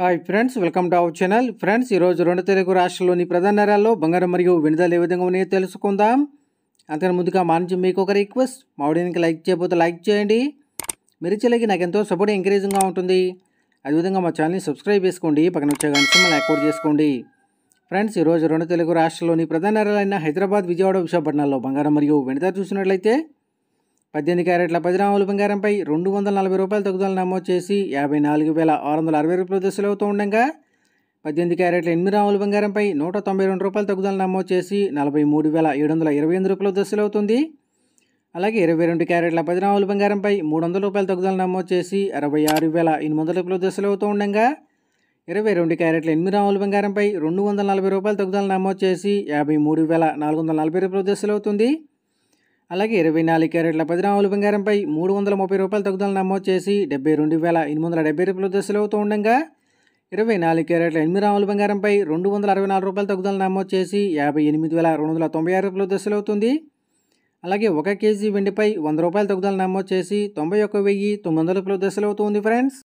hi friends welcome to our channel friends ఈరోజు రెండు తెలుగు రాష్ట్రంలోని ప్రధాన నగరాల్లో బంగారం మరియు విడుదల ఏ విధంగా ఉన్నాయో తెలుసుకుందాం అంతకన్నా ముందుగా మా నుంచి మీకు ఒక రిక్వెస్ట్ మా ఆడియన్కి లైక్ చేయకపోతే లైక్ చేయండి మీరు చెల్లికి నాకు ఎంతో సపోర్ట్ ఎంకరేజింగ్గా ఉంటుంది అదేవిధంగా మా ఛానల్ని సబ్స్క్రైబ్ చేసుకోండి పక్కన వచ్చే గంట యాక్టివేట్ చేసుకోండి ఫ్రెండ్స్ ఈరోజు రెండు తెలుగు రాష్ట్రంలోని ప్రధాన నగరాలైన హైదరాబాద్ విజయవాడ విశాఖపట్నంలో బంగారం మరియు వెనుద చూసినట్లయితే పద్దెనిమిది క్యారెట్ల పది బంగారంపై రెండు వందల నలభై రూపాయల తగ్గుదల నమోదు చేసి యాభై నాలుగు వేల ఆరు వందల అరవై రూపాయలు అవుతూ ఉండగా పద్దెనిమిది క్యారెట్ల ఎనిమిది రాములు బంగారంపై నూట తొంభై రెండు రూపాయల తగ్గుదల నమోదు చేసి నలభై మూడు వేల ఏడు వందల ఇరవై ఎనిమిది రూపాయలు అవుతుంది అలాగే ఇరవై రెండు క్యారెట్ల పది రాముల బంగారంపై మూడు వందల రూపాయల తగ్గుదల నమోదు చేసి అరవై ఆరు వేల ఎనిమిది వందల రూపాయలు అవుతూ ఉండగా ఇరవై రెండు క్యారెట్ల ఎనిమిది రాములు బంగారంపై రెండు వందల నలభై రూపాయల తగ్గుదల నమోదు చేసి యాభై మూడు వేల నాలుగు వందల నలభై రూపాయలు అవుతుంది అలాగే ఇరవై నాలుగు క్యారెట్ల పది రాముల బంగారంపై మూడు వందల ముప్పై రూపాయల తగ్గుదల నమోదు చేసి డెబ్బై రెండు వేల ఎనిమిది వందల డెబ్బై రూపాయలు దశలవుతూ ఉండగా ఇరవై నాలుగు క్యారెట్ల ఎనిమిది రాముల బంగారంపై రెండు వందల అరవై నాలుగు రూపాయల తగ్గుదల నమోదు చేసి యాభై ఎనిమిది వేల రెండు వందల తొంభై ఆరు దశలు దశలవుతుంది అలాగే ఒక కేజీ వెండిపై వంద రూపాయల తగ్గుదల నమోదు చేసి తొంభై ఒక్క వెయ్యి తొమ్మిది వందల దశలు దశలవుతుంది ఫ్రెండ్స్